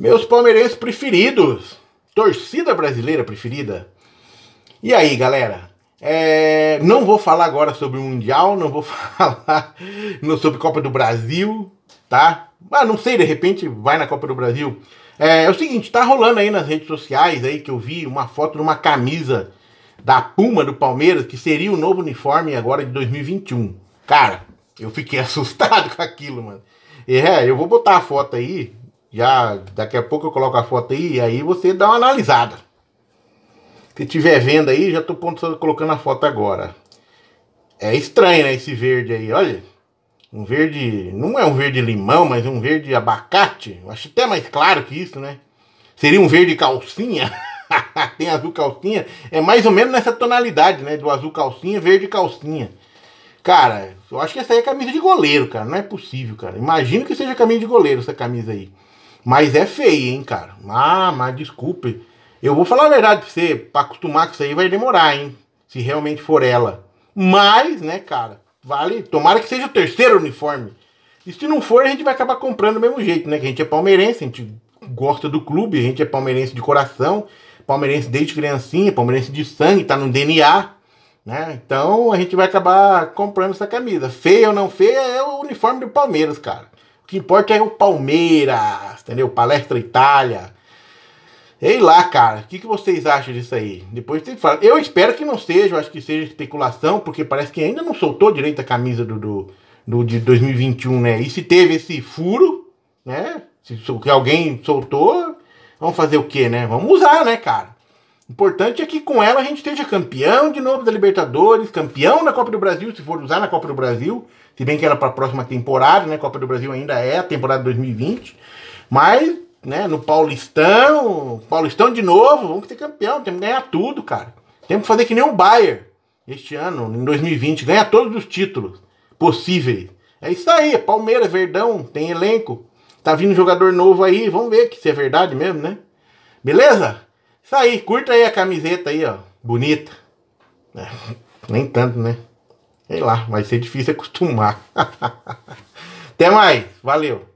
meus palmeirenses preferidos, torcida brasileira preferida. E aí, galera? É, não vou falar agora sobre o Mundial, não vou falar sobre Copa do Brasil, tá? Ah, não sei, de repente vai na Copa do Brasil. É, é, o seguinte, tá rolando aí nas redes sociais aí que eu vi uma foto de uma camisa da Puma do Palmeiras, que seria o novo uniforme agora de 2021. Cara, eu fiquei assustado com aquilo, mano. É, eu vou botar a foto aí já daqui a pouco eu coloco a foto aí e aí você dá uma analisada. Se tiver vendo aí, já estou colocando a foto agora. É estranho, né, esse verde aí, olha. Um verde, não é um verde limão, mas um verde abacate. Acho até mais claro que isso, né? Seria um verde calcinha. Tem azul calcinha. É mais ou menos nessa tonalidade, né? Do azul calcinha, verde calcinha. Cara, eu acho que essa aí é camisa de goleiro, cara. Não é possível, cara. Imagino que seja camisa de goleiro essa camisa aí. Mas é feio, hein, cara. Ah, mas desculpe. Eu vou falar a verdade pra você, pra acostumar com isso aí vai demorar, hein? Se realmente for ela. Mas, né, cara, vale. Tomara que seja o terceiro uniforme. E se não for, a gente vai acabar comprando do mesmo jeito, né? Que a gente é palmeirense, a gente gosta do clube, a gente é palmeirense de coração, palmeirense desde criancinha, palmeirense de sangue, tá no DNA, né? Então a gente vai acabar comprando essa camisa. Feia ou não feia é o uniforme do Palmeiras, cara que importa é o Palmeiras, entendeu? Palestra Itália. Ei lá, cara, o que, que vocês acham disso aí? Depois que falar. Eu espero que não seja, eu acho que seja especulação, porque parece que ainda não soltou direito a camisa do, do, do de 2021, né? E se teve esse furo, né? Se, se alguém soltou, vamos fazer o quê, né? Vamos usar, né, cara? O importante é que com ela a gente esteja campeão de novo da Libertadores, campeão da Copa do Brasil, se for usar na Copa do Brasil, se bem que era para a próxima temporada, né? Copa do Brasil ainda é a temporada 2020. Mas, né, no Paulistão, Paulistão de novo, vamos ser campeão, temos que ganhar tudo, cara. Temos que fazer que nem o Bayern este ano, em 2020, ganhar todos os títulos possíveis. É isso aí, Palmeiras, Verdão, tem elenco. Tá vindo jogador novo aí, vamos ver se é verdade mesmo, né? Beleza? Isso aí, curta aí a camiseta aí, ó. Bonita. É, nem tanto, né? Sei lá, vai ser difícil acostumar. Até mais, valeu.